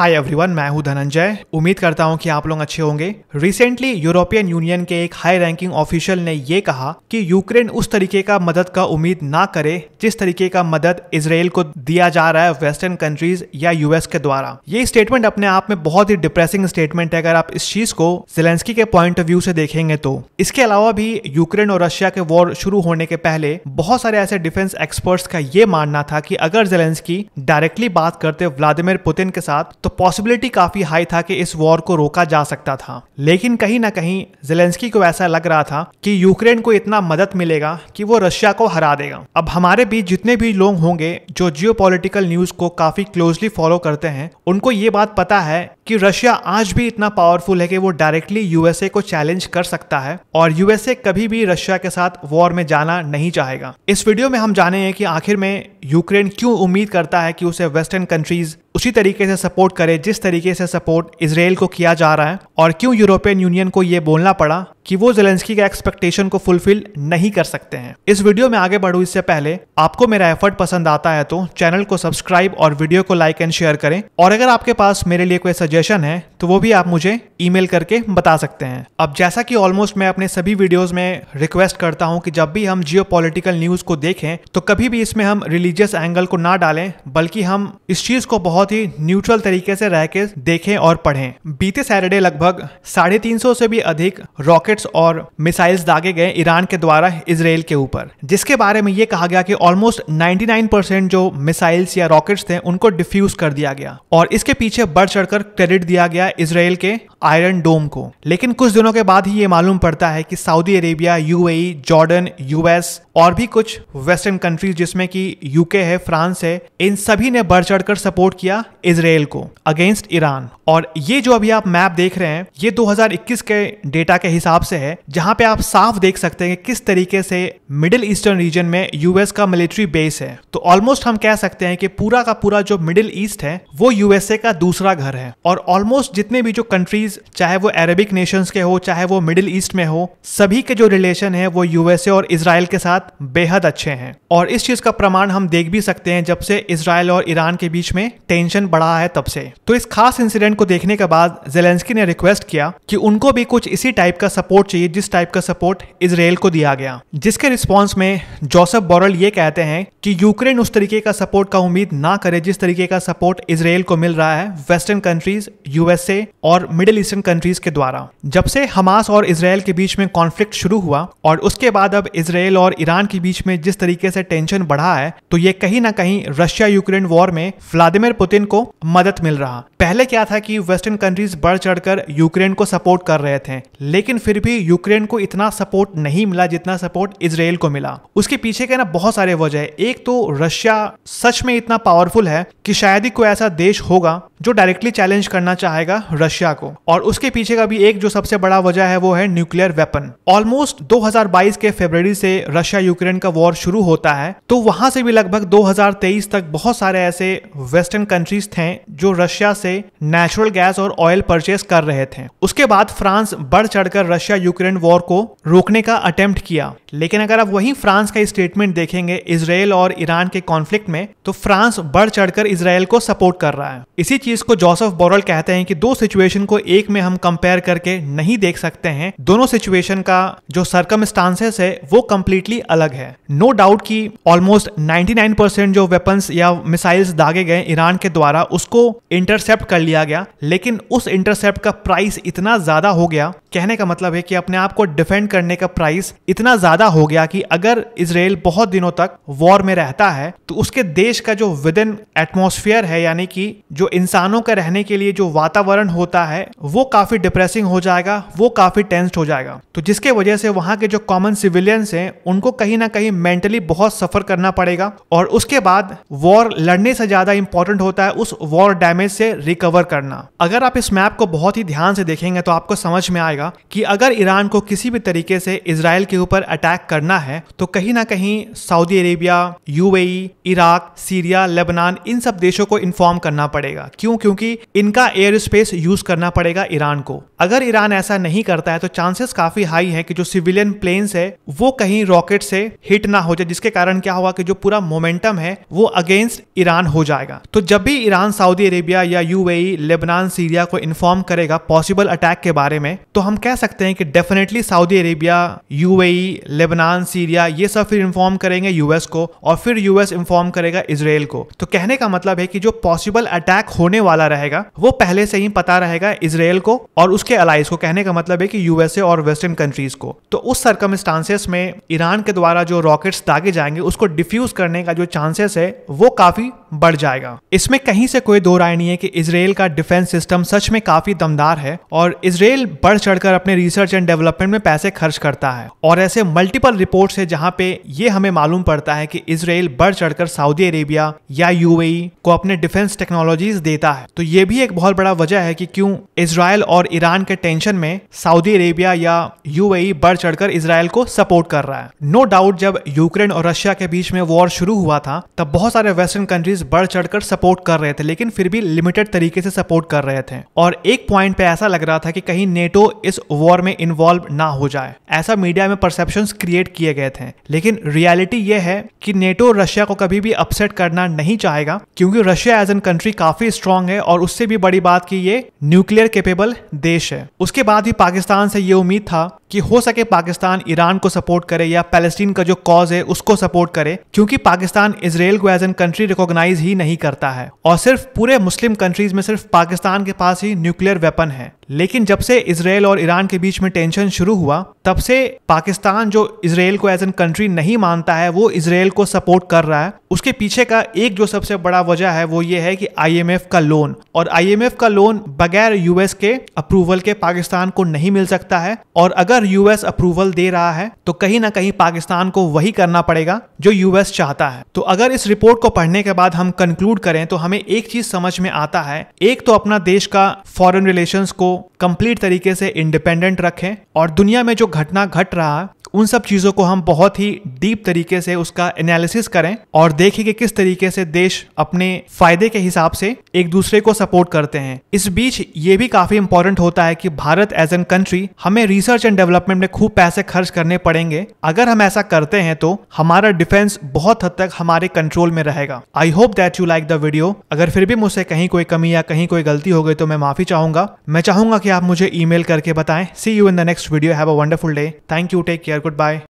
Hi everyone मैं हूं धनंजय उम्मीद करता हूं कि आप लोग अच्छे होंगे रिसेंटली यूरोपियन यूनियन के एक हाई रैंकिंग ऑफिशियल ने ये कहा कि यूक्रेन उस तरीके का मदद का उम्मीद ना करे जिस तरीके का मदद इसराइल को दिया जा रहा है वेस्टर्न कंट्रीज या यूएस के द्वारा ये स्टेटमेंट अपने आप में बहुत ही डिप्रेसिंग स्टेटमेंट है अगर आप इस चीज को जेलेंस्की के पॉइंट ऑफ व्यू से देखेंगे तो इसके अलावा भी यूक्रेन और रशिया के वॉर शुरू होने के पहले बहुत सारे ऐसे डिफेंस एक्सपर्ट्स का ये मानना था कि अगर जेलेंस्की डायरेक्टली बात करते व्लादिमिर पुतिन के साथ तो पॉसिबिलिटी काफी हाई था कि इस वॉर को रोका जा सकता था लेकिन कहीं ना कहीं जेलेंस्की को ऐसा लग रहा था कि यूक्रेन को इतना मदद मिलेगा कि वो रशिया को हरा देगा अब हमारे बीच जितने भी लोग होंगे जो जियो न्यूज को काफी क्लोजली फॉलो करते हैं उनको ये बात पता है कि रशिया आज भी इतना पावरफुल है कि वो डायरेक्टली यूएसए को चैलेंज कर सकता है और यूएसए कभी भी रशिया के साथ वॉर में जाना नहीं चाहेगा इस वीडियो में हम जानेंगे कि आखिर में यूक्रेन क्यों उम्मीद करता है कि उसे वेस्टर्न कंट्रीज उसी तरीके से सपोर्ट करे जिस तरीके से सपोर्ट इसराइल को किया जा रहा है और क्यों यूरोपियन यूनियन को यह बोलना पड़ा कि वो जेलेंस्की के एक्सपेक्टेशन को फुलफिल नहीं कर सकते हैं इस वीडियो में आगे बढ़ू इससे पहले आपको मेरा एफर्ट पसंद आता है तो चैनल को सब्सक्राइब और वीडियो को लाइक एंड शेयर करें और अगर आपके पास मेरे लिए कोई सजेशन है तो वो भी आप मुझे ईमेल करके बता सकते हैं अब जैसा कि ऑलमोस्ट मैं अपने सभी वीडियोज में रिक्वेस्ट करता हूँ कि जब भी हम जियो न्यूज को देखें तो कभी भी इसमें हम रिलीजियस एंगल को ना डालें बल्कि हम इस चीज को बहुत ही न्यूट्रल तरीके से रह के देखें और पढ़ें बीते सैटरडे लगभग साढ़े से भी अधिक रॉकेट रॉकेट्स और मिसाइल्स दागे गए ईरान के द्वारा इसराइल के ऊपर जिसके बारे में यह कहा गया कि ऑलमोस्ट 99% जो मिसाइल्स या रॉकेट्स थे उनको डिफ्यूज कर दिया गया और इसके पीछे बढ़ चढ़कर क्रेडिट दिया गया इसराइल के आयरन डोम को लेकिन कुछ दिनों के बाद ही ये मालूम पड़ता है कि Saudi Arabia UAE Jordan US और भी कुछ वेस्टर्न कंट्रीज जिसमें कि यूके है फ्रांस है इन सभी ने बढ़ चढ़कर सपोर्ट किया इसराइल को अगेंस्ट ईरान और ये जो अभी आप मैप देख रहे हैं ये 2021 के डेटा के हिसाब हिसाब से है जहां पे आप साफ देख सकते हैं कि किस तरीके से मिडिल ईस्टर्न रीजन में यूएस का मिलिट्री बेस है तो ऑलमोस्ट हम कह सकते हैं कि पूरा का पूरा जो मिडिल ईस्ट है वो यूएसए का दूसरा घर है और ऑलमोस्ट जितने भी जो कंट्रीज चाहे वो अरेबिक नेशन के हो चाहे वो मिडिल ईस्ट में हो सभी के जो रिलेशन है वो यूएसए और इसराइल के साथ बेहद अच्छे हैं और इस चीज का प्रमाण हम देख भी सकते हैं जब से इसराइल और ईरान के बीच में टेंशन बढ़ा है तब से तो इस खास इंसिडेंट को देखने के बाद जेलेंस्की ने रिक्वेस्ट किया कि उनको भी कुछ इसी टाइप का सब सपोर्ट चाहिए जिस टाइप का सपोर्ट इसराइल को दिया गया जिसके रिस्पॉन्स में जोसेफ बोरल ये कहते हैं कि यूक्रेन उस तरीके का सपोर्ट का उम्मीद ना करे जिस तरीके का सपोर्ट इसराइल को मिल रहा है वेस्टर्न कंट्रीज यूएसए और मिडिल ईस्टर्न कंट्रीज के द्वारा जब से हमास और इसराइल के बीच में कॉन्फ्लिक्ट शुरू हुआ और उसके बाद अब इसराइल और ईरान के बीच में जिस तरीके से टेंशन बढ़ा है तो ये कहीं ना कहीं रशिया यूक्रेन वॉर में व्लादिमिर पुतिन को मदद मिल रहा पहले क्या था कि वेस्टर्न कंट्रीज बढ़ चढ़कर यूक्रेन को सपोर्ट कर रहे थे लेकिन फिर भी यूक्रेन को इतना सपोर्ट नहीं मिला जितना सपोर्ट इसराइल को मिला उसके पीछे के ना बहुत सारे वजह है एक तो रशिया सच में इतना पावरफुल है कि शायद ही कोई ऐसा देश होगा जो डायरेक्टली चैलेंज करना चाहेगा रशिया को और उसके पीछे का भी एक जो सबसे बड़ा वजह है वो है न्यूक्लियर वेपन ऑलमोस्ट 2022 के फेबर से रशिया यूक्रेन का वॉर शुरू होता है तो वहां से भी लगभग 2023 तक बहुत सारे ऐसे वेस्टर्न कंट्रीज थे जो रशिया से से नेचुरल गैस और ऑयल परचेस कर रहे थे उसके बाद फ्रांस बढ़ चढ़कर रशिया यूक्रेन वॉर को रोकने का अटेम्प्ट किया लेकिन अगर आप वही फ्रांस का स्टेटमेंट देखेंगे इसराइल और ईरान के कॉन्फ्लिक्ट में तो फ्रांस बढ़ चढ़कर इसराइल को सपोर्ट कर रहा है इसी चीज को जोसेफ बोरल कहते हैं कि दो सिचुएशन को एक में हम कंपेयर करके नहीं देख सकते हैं दोनों सिचुएशन का जो सरकम है वो कम्प्लीटली अलग है नो डाउट की ऑलमोस्ट परसेंट जो वेपन्स या मिसाइल्स दागे गए ईरान के द्वारा उसको इंटरसेप्ट इंटरसेप्ट कर लिया गया लेकिन उस इंटरसेप्ट का प्राइस इतना ज्यादा हो गया कहने का मतलब है कि अपने आप को डिफेंड करने का प्राइस इतना ज्यादा हो गया कि अगर इसराइल बहुत दिनों तक वॉर में रहता है तो उसके देश का जो विद इन एटमोस्फियर है यानी कि जो इंसानों का रहने के लिए जो वातावरण होता है वो काफी डिप्रेसिंग हो जाएगा वो काफी टेंस्ड हो जाएगा तो जिसके वजह से वहां के जो कॉमन सिविलियंस हैं उनको कहीं ना कहीं मेंटली बहुत सफर करना पड़ेगा और उसके बाद वॉर लड़ने से ज्यादा इंपॉर्टेंट होता है उस वॉर डैमेज से रिकवर करना अगर आप इस मैप को बहुत ही ध्यान से देखेंगे तो आपको समझ में आएगा कि अगर ईरान को किसी भी तरीके से इसराइल के ऊपर अटैक करना है तो कहीं ना कहीं Saudi Arabia UAE, Iraq Syria Lebanon इन सब देशों को इन्फॉर्म करना पड़ेगा क्यों क्योंकि इनका एयर स्पेस यूज करना पड़ेगा ईरान को अगर ईरान ऐसा नहीं करता है तो चांसेस काफी हाई है कि जो सिविलियन प्लेन्स है वो कहीं रॉकेट से हिट ना हो जाए जिसके कारण क्या होगा कि जो पूरा मोमेंटम है वो अगेंस्ट ईरान हो जाएगा तो जब भी ईरान सऊदी अरेबिया या यू यूएई लेबनान सीरिया को इन्फॉर्म करेगा पॉसिबल अटैक के बारे में तो हम कह सकते हैं कि definitely Saudi Arabia UAE Lebanon Syria ये सब फिर इन्फॉर्म करेंगे यूएस को और फिर यूएस इन्फॉर्म करेगा इसराइल को तो कहने का मतलब है कि जो पॉसिबल अटैक होने वाला रहेगा वो पहले से ही पता रहेगा इसराइल को और उसके अलाइज को कहने का मतलब है कि यूएसए और वेस्टर्न कंट्रीज को तो उस सर्कमस्टांसेस में ईरान के द्वारा जो रॉकेट्स दागे जाएंगे उसको डिफ्यूज करने का जो चांसेस है वो काफी बढ़ जाएगा इसमें कहीं से कोई दो राय नहीं है कि इसराइल का डिफेंस सिस्टम सच में काफी दमदार है और इसराइल बढ़ चढ़कर अपने रिसर्च एंड डेवलपमेंट में पैसे खर्च करता है और ऐसे मल्टीपल रिपोर्ट्स है जहां पे ये हमें मालूम पड़ता है कि इसराइल बढ़ चढ़कर सऊदी अरेबिया या यूएई e को अपने डिफेंस टेक्नोलॉजीज देता है तो ये भी एक बहुत बड़ा वजह है कि क्यों इसराइल और ईरान के टेंशन में सऊदी अरेबिया या यूएई e बढ़ चढ़कर इसराइल को सपोर्ट कर रहा है नो no डाउट जब यूक्रेन और रशिया के बीच में वॉर शुरू हुआ था तब बहुत सारे वेस्टर्न कंट्रीज बढ़ चढ़कर सपोर्ट कर रहे थे लेकिन फिर भी लिमिटेड अल्टीमेट तरीके से सपोर्ट कर रहे थे और एक पॉइंट पे ऐसा लग रहा था कि कहीं नेटो इस वॉर में इन्वॉल्व ना हो जाए ऐसा मीडिया में परसेप्शन क्रिएट किए गए थे लेकिन रियलिटी यह है कि नेटो रशिया को कभी भी अपसेट करना नहीं चाहेगा क्योंकि रशिया एज एन कंट्री काफी स्ट्रांग है और उससे भी बड़ी बात की ये न्यूक्लियर केपेबल देश है उसके बाद भी पाकिस्तान से ये उम्मीद था कि हो सके पाकिस्तान ईरान को सपोर्ट करे या पैलेस्टीन का जो कॉज है उसको सपोर्ट करे क्योंकि पाकिस्तान इसराइल को एज एन कंट्री रिकॉग्नाइज ही नहीं करता है और सिर्फ पूरे मुस्लिम कंट्री कंट्रीज में सिर्फ पाकिस्तान के पास ही न्यूक्लियर वेपन है लेकिन जब से इसराइल और ईरान के बीच में टेंशन शुरू हुआ तब से पाकिस्तान जो इसराइल को एज एन कंट्री नहीं मानता है वो इसराइल को सपोर्ट कर रहा है उसके पीछे का एक जो सबसे बड़ा वजह है वो ये है कि आईएमएफ का लोन और आईएमएफ का लोन बगैर यूएस के अप्रूवल के पाकिस्तान को नहीं मिल सकता है और अगर यूएस अप्रूवल दे रहा है तो कहीं ना कहीं पाकिस्तान को वही करना पड़ेगा जो यूएस चाहता है तो अगर इस रिपोर्ट को पढ़ने के बाद हम कंक्लूड करें तो हमें एक चीज समझ में आता है एक तो अपना देश का फॉरन रिलेशन को कंप्लीट तरीके से इंडिपेंडेंट रखें और दुनिया में जो घटना घट रहा उन सब चीज़ों को हम बहुत ही डीप तरीके से उसका एनालिसिस करें और देखें कि किस तरीके से देश अपने फायदे के हिसाब से एक दूसरे को सपोर्ट करते हैं इस बीच ये भी काफ़ी इंपॉर्टेंट होता है कि भारत एज एन कंट्री हमें रिसर्च एंड डेवलपमेंट में खूब पैसे खर्च करने पड़ेंगे अगर हम ऐसा करते हैं तो हमारा डिफेंस बहुत हद तक हमारे कंट्रोल में रहेगा I hope that you like the video अगर फिर भी मुझसे कहीं कोई कमी या कहीं कोई गलती हो गई तो मैं माफी चाहूंगा मैं चाहूंगा कि आप मुझे ईमेल करके बताएं see you in the next video have a wonderful day thank you take care goodbye.